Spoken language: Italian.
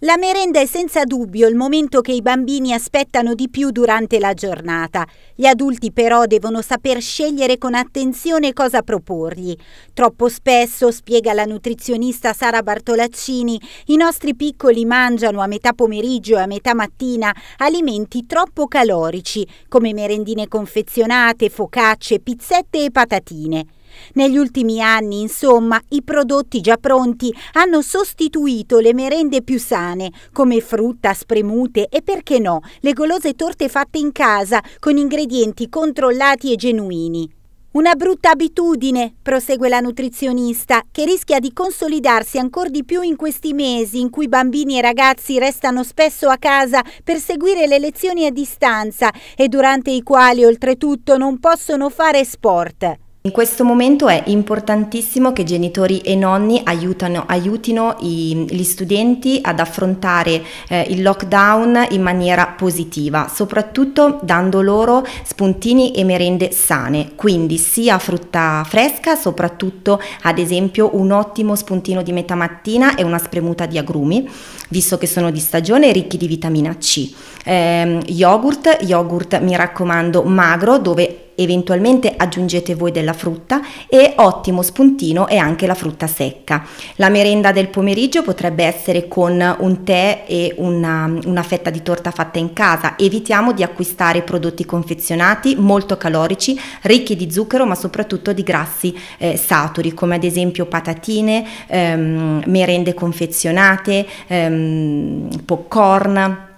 La merenda è senza dubbio il momento che i bambini aspettano di più durante la giornata. Gli adulti però devono saper scegliere con attenzione cosa proporgli. Troppo spesso, spiega la nutrizionista Sara Bartolaccini, i nostri piccoli mangiano a metà pomeriggio e a metà mattina alimenti troppo calorici, come merendine confezionate, focacce, pizzette e patatine. Negli ultimi anni, insomma, i prodotti già pronti hanno sostituito le merende più sane pane, come frutta spremute e perché no, le golose torte fatte in casa con ingredienti controllati e genuini. Una brutta abitudine, prosegue la nutrizionista, che rischia di consolidarsi ancora di più in questi mesi in cui bambini e ragazzi restano spesso a casa per seguire le lezioni a distanza e durante i quali oltretutto non possono fare sport. In questo momento è importantissimo che genitori e nonni aiutano, aiutino i, gli studenti ad affrontare eh, il lockdown in maniera positiva, soprattutto dando loro spuntini e merende sane, quindi sia frutta fresca, soprattutto ad esempio un ottimo spuntino di metà mattina e una spremuta di agrumi, visto che sono di stagione ricchi di vitamina C. Eh, yogurt, yogurt mi raccomando magro dove eventualmente aggiungete voi della frutta e ottimo spuntino è anche la frutta secca. La merenda del pomeriggio potrebbe essere con un tè e una, una fetta di torta fatta in casa. Evitiamo di acquistare prodotti confezionati molto calorici, ricchi di zucchero ma soprattutto di grassi eh, saturi come ad esempio patatine, ehm, merende confezionate, ehm, popcorn